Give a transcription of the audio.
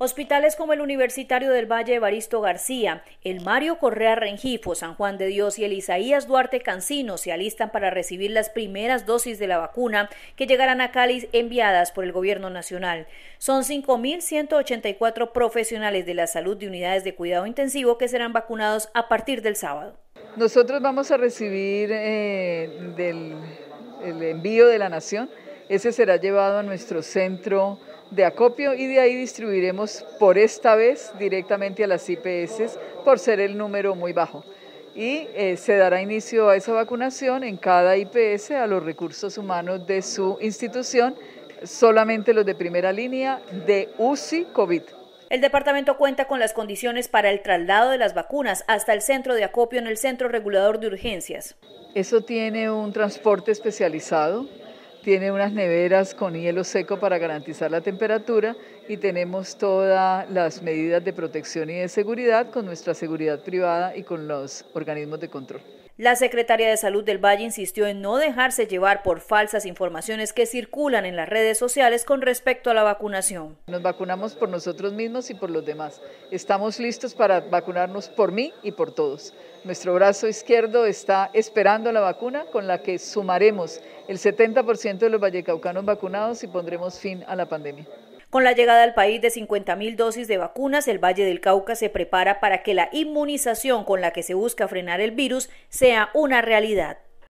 Hospitales como el Universitario del Valle Evaristo García, el Mario Correa Rengifo, San Juan de Dios y el Isaías Duarte Cancino se alistan para recibir las primeras dosis de la vacuna que llegarán a Cali enviadas por el Gobierno Nacional. Son 5.184 profesionales de la salud de unidades de cuidado intensivo que serán vacunados a partir del sábado. Nosotros vamos a recibir eh, del el envío de la Nación ese será llevado a nuestro centro de acopio y de ahí distribuiremos por esta vez directamente a las IPS por ser el número muy bajo. Y eh, se dará inicio a esa vacunación en cada IPS a los recursos humanos de su institución, solamente los de primera línea de UCI COVID. El departamento cuenta con las condiciones para el traslado de las vacunas hasta el centro de acopio en el Centro Regulador de Urgencias. Eso tiene un transporte especializado, tiene unas neveras con hielo seco para garantizar la temperatura y tenemos todas las medidas de protección y de seguridad con nuestra seguridad privada y con los organismos de control. La secretaria de Salud del Valle insistió en no dejarse llevar por falsas informaciones que circulan en las redes sociales con respecto a la vacunación. Nos vacunamos por nosotros mismos y por los demás. Estamos listos para vacunarnos por mí y por todos. Nuestro brazo izquierdo está esperando la vacuna con la que sumaremos el 70% de los vallecaucanos vacunados y pondremos fin a la pandemia. Con la llegada al país de 50.000 dosis de vacunas, el Valle del Cauca se prepara para que la inmunización con la que se busca frenar el virus sea una realidad.